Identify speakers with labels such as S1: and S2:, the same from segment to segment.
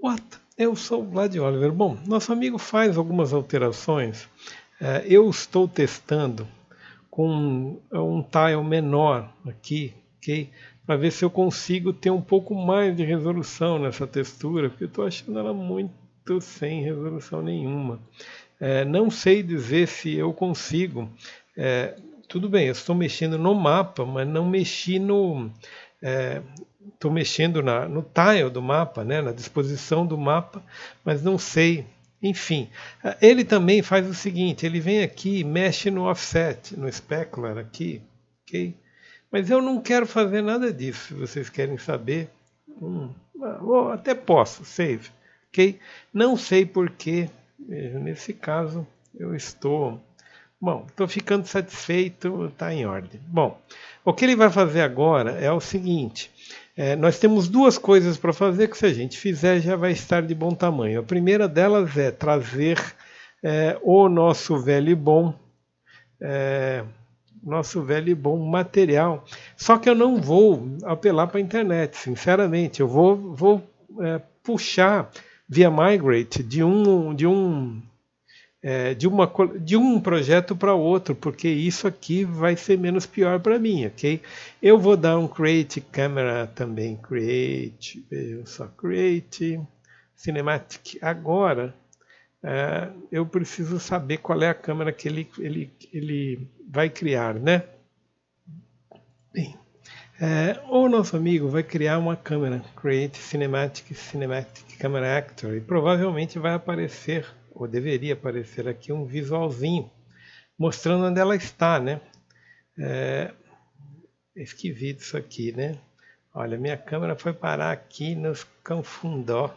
S1: What? Eu sou o Vlad Oliver. Bom, nosso amigo faz algumas alterações. É, eu estou testando com um tile menor aqui, ok? Para ver se eu consigo ter um pouco mais de resolução nessa textura, porque eu estou achando ela muito sem resolução nenhuma. É, não sei dizer se eu consigo. É, tudo bem, eu estou mexendo no mapa, mas não mexi no estou é, mexendo na, no tile do mapa, né, na disposição do mapa, mas não sei. Enfim, ah, ele também faz o seguinte, ele vem aqui e mexe no offset, no specular aqui, ok? Mas eu não quero fazer nada disso, se vocês querem saber. Hum, ah, ou até posso, save, ok? Não sei porquê, nesse caso eu estou Bom, estou ficando satisfeito, está em ordem. Bom, o que ele vai fazer agora é o seguinte: é, nós temos duas coisas para fazer que, se a gente fizer, já vai estar de bom tamanho. A primeira delas é trazer é, o nosso velho e bom. É, nosso velho e bom material. Só que eu não vou apelar para a internet, sinceramente. Eu vou, vou é, puxar via Migrate de um, de um é, de, uma, de um projeto para outro, porque isso aqui vai ser menos pior para mim, ok? Eu vou dar um create camera também, create, eu só create, cinematic. Agora, é, eu preciso saber qual é a câmera que ele, ele, ele vai criar, né? Bem, é, o nosso amigo vai criar uma câmera, create cinematic, cinematic camera actor, e provavelmente vai aparecer ou deveria aparecer aqui um visualzinho mostrando onde ela está, né? É, esquisito isso aqui, né? Olha, minha câmera foi parar aqui nos Cafundó,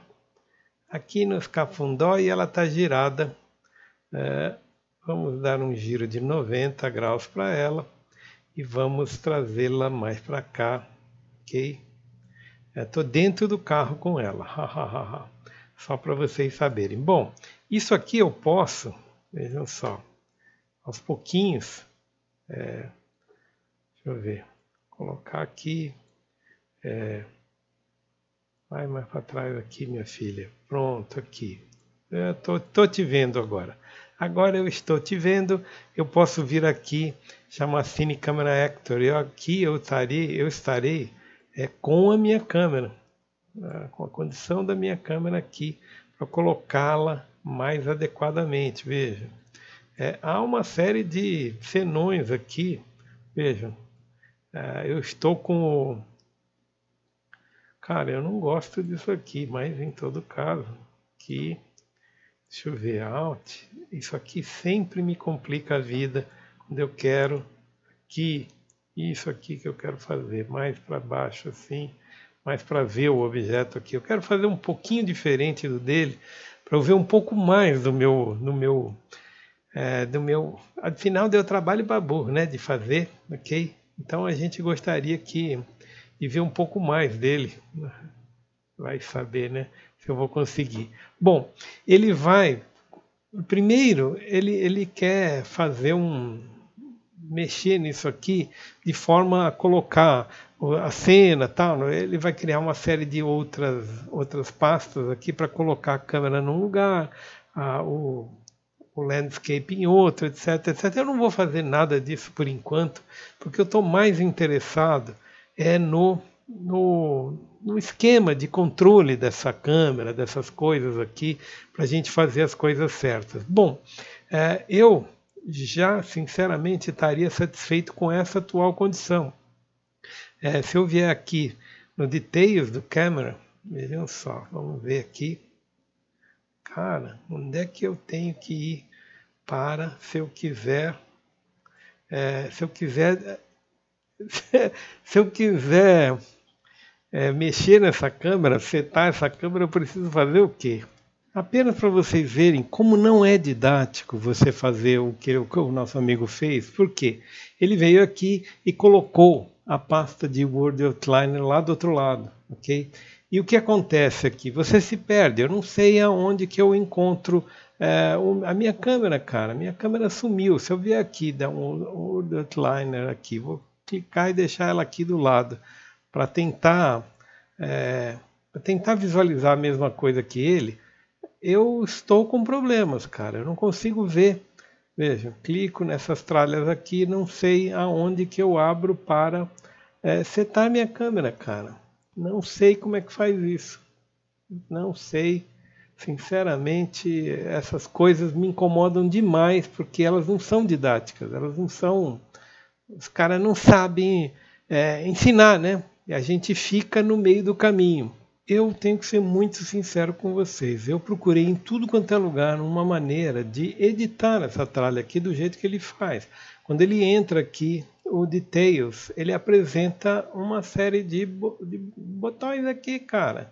S1: Aqui nos Cafundó e ela está girada. É, vamos dar um giro de 90 graus para ela e vamos trazê-la mais para cá, ok? Estou é, dentro do carro com ela, só para vocês saberem. Bom, isso aqui eu posso, vejam só, aos pouquinhos, é, deixa eu ver, colocar aqui, é, vai mais para trás aqui, minha filha, pronto, aqui. Estou é, te vendo agora. Agora eu estou te vendo, eu posso vir aqui, chamar Cine Câmera Hector. Eu aqui eu estarei, eu estarei é, com a minha câmera, né, com a condição da minha câmera aqui, para colocá-la mais adequadamente. Veja, é, há uma série de senões aqui. Veja, é, eu estou com o... Cara, eu não gosto disso aqui, mas em todo caso, que deixa eu ver, Alt, isso aqui sempre me complica a vida quando eu quero que isso aqui que eu quero fazer mais para baixo assim, mais para ver o objeto aqui. Eu quero fazer um pouquinho diferente do dele, para eu ver um pouco mais do meu, do meu, é, do meu, afinal deu trabalho babu né, de fazer, ok? Então a gente gostaria que de ver um pouco mais dele, vai saber, né, se eu vou conseguir. Bom, ele vai, primeiro ele ele quer fazer um mexer nisso aqui de forma a colocar a cena tal, ele vai criar uma série de outras, outras pastas aqui para colocar a câmera num lugar, a, o, o landscape em outro, etc, etc. Eu não vou fazer nada disso por enquanto, porque eu estou mais interessado é no, no, no, esquema de controle dessa câmera, dessas coisas aqui, para a gente fazer as coisas certas. Bom, é, eu já sinceramente estaria satisfeito com essa atual condição. É, se eu vier aqui no Details do Camera, vejam só, vamos ver aqui. Cara, onde é que eu tenho que ir para se eu quiser... É, se eu quiser... se eu quiser é, mexer nessa câmera, setar essa câmera, eu preciso fazer o quê? Apenas para vocês verem como não é didático você fazer o que o, que o nosso amigo fez. Por quê? Ele veio aqui e colocou a pasta de Word Outliner lá do outro lado, ok? E o que acontece aqui? Você se perde, eu não sei aonde que eu encontro é, a minha câmera, cara. A minha câmera sumiu. Se eu vier aqui, dar um Word Outliner aqui, vou clicar e deixar ela aqui do lado para tentar, é, tentar visualizar a mesma coisa que ele, eu estou com problemas, cara. Eu não consigo ver Veja, clico nessas tralhas aqui, não sei aonde que eu abro para é, setar a minha câmera, cara. Não sei como é que faz isso. Não sei. Sinceramente, essas coisas me incomodam demais, porque elas não são didáticas, elas não são... Os caras não sabem é, ensinar, né? E a gente fica no meio do caminho. Eu tenho que ser muito sincero com vocês. Eu procurei em tudo quanto é lugar uma maneira de editar essa tralha aqui do jeito que ele faz. Quando ele entra aqui, o Details, ele apresenta uma série de, bo de botões aqui, cara.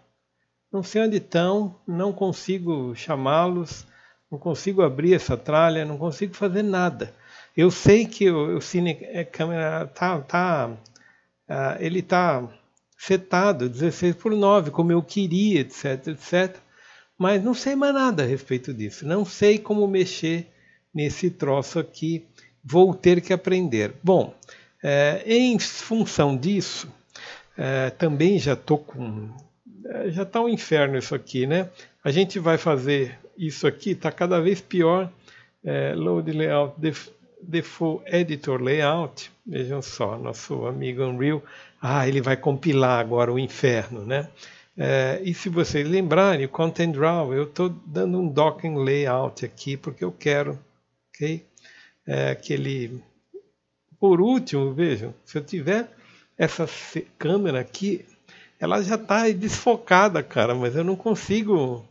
S1: Não sei onde estão, não consigo chamá-los, não consigo abrir essa tralha, não consigo fazer nada. Eu sei que o, o Cine é, Câmera tá, tá, uh, ele tá setado 16 por 9, como eu queria, etc, etc. Mas não sei mais nada a respeito disso. Não sei como mexer nesse troço aqui. Vou ter que aprender. Bom, é, em função disso, é, também já estou com. Eh, já está um inferno isso aqui, né? A gente vai fazer isso aqui, está cada vez pior. É, load layout Default Editor Layout, vejam só, nosso amigo Unreal, ah, ele vai compilar agora o inferno, né? É, e se vocês lembrarem, o Content Draw, eu estou dando um Docking Layout aqui, porque eu quero, ok? É, que ele... Por último, vejam, se eu tiver essa câmera aqui, ela já está desfocada, cara, mas eu não consigo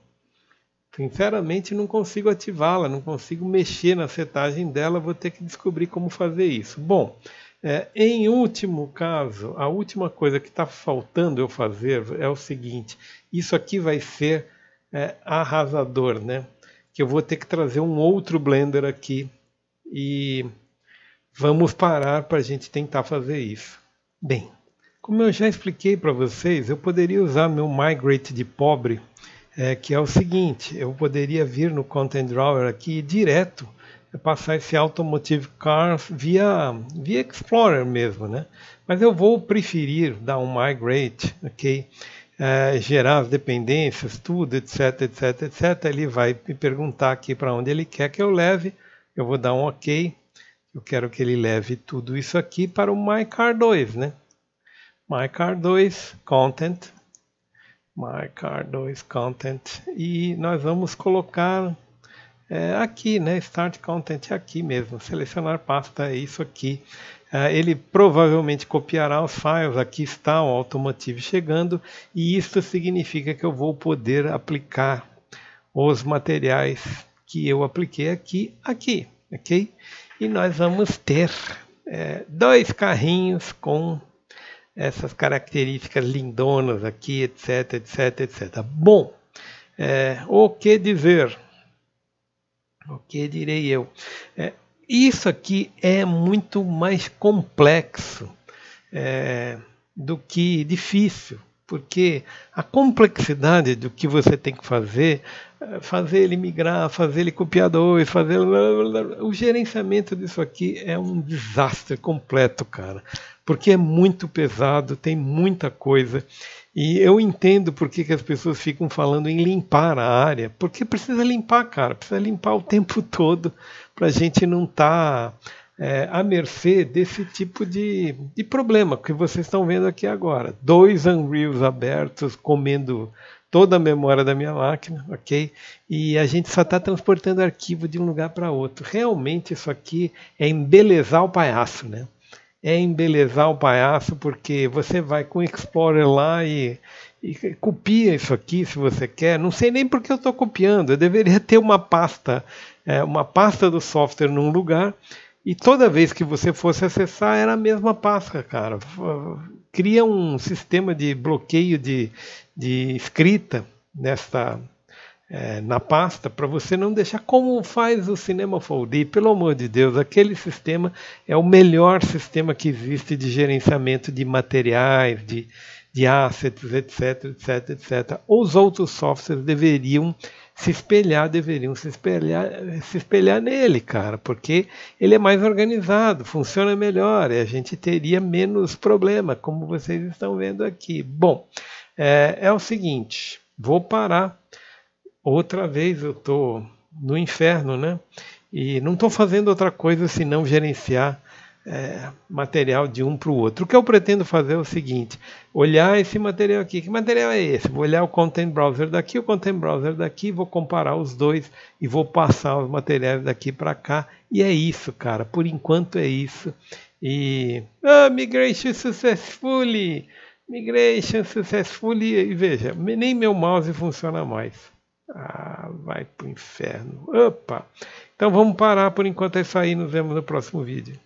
S1: Sinceramente, não consigo ativá-la, não consigo mexer na setagem dela, vou ter que descobrir como fazer isso. Bom, é, em último caso, a última coisa que está faltando eu fazer é o seguinte: isso aqui vai ser é, arrasador, né? Que eu vou ter que trazer um outro Blender aqui e vamos parar para a gente tentar fazer isso. Bem, como eu já expliquei para vocês, eu poderia usar meu migrate de pobre é, que é o seguinte, eu poderia vir no Content Drawer aqui direto, passar esse Automotive Car via, via Explorer mesmo, né? Mas eu vou preferir dar um Migrate, ok? É, gerar as dependências, tudo, etc, etc, etc. Ele vai me perguntar aqui para onde ele quer que eu leve. Eu vou dar um OK. Eu quero que ele leve tudo isso aqui para o MyCar 2, né? MyCar 2, Content, marcar 2 content e nós vamos colocar é, aqui, né, start content aqui mesmo, selecionar pasta, é isso aqui. É, ele provavelmente copiará os files, aqui está o automotive chegando e isso significa que eu vou poder aplicar os materiais que eu apliquei aqui, aqui, ok? E nós vamos ter é, dois carrinhos com essas características lindonas aqui, etc, etc, etc. Bom, é, o que dizer? O que direi eu? É, isso aqui é muito mais complexo é, do que difícil, porque a complexidade do que você tem que fazer, fazer ele migrar, fazer ele copiar dois, fazer. O gerenciamento disso aqui é um desastre completo, cara porque é muito pesado, tem muita coisa. E eu entendo por que, que as pessoas ficam falando em limpar a área, porque precisa limpar, cara, precisa limpar o tempo todo para a gente não estar tá, é, à mercê desse tipo de, de problema que vocês estão vendo aqui agora. Dois Unreals abertos comendo toda a memória da minha máquina, ok? E a gente só está transportando arquivo de um lugar para outro. Realmente isso aqui é embelezar o palhaço, né? é embelezar o palhaço, porque você vai com o Explorer lá e, e copia isso aqui se você quer. Não sei nem porque eu estou copiando. Eu deveria ter uma pasta, é, uma pasta do software num lugar e toda vez que você fosse acessar era a mesma pasta, cara. Cria um sistema de bloqueio de, de escrita nesta é, na pasta para você não deixar como faz o Cinema 4D. Pelo amor de Deus, aquele sistema é o melhor sistema que existe de gerenciamento de materiais, de, de assets, etc, etc, etc. Os outros softwares deveriam se espelhar, deveriam se espelhar, se espelhar nele, cara, porque ele é mais organizado, funciona melhor e a gente teria menos problema, como vocês estão vendo aqui. Bom, é, é o seguinte, vou parar outra vez eu estou no inferno, né? E não estou fazendo outra coisa senão gerenciar é, material de um para o outro. O que eu pretendo fazer é o seguinte: olhar esse material aqui. Que material é esse? Vou olhar o Content Browser daqui, o Content Browser daqui, vou comparar os dois e vou passar os materiais daqui para cá. E é isso, cara. Por enquanto é isso. E. Ah, migration successfully! Migration successfully! E veja, nem meu mouse funciona mais. Ah, vai pro inferno. Opa! Então vamos parar por enquanto é isso aí. Nos vemos no próximo vídeo.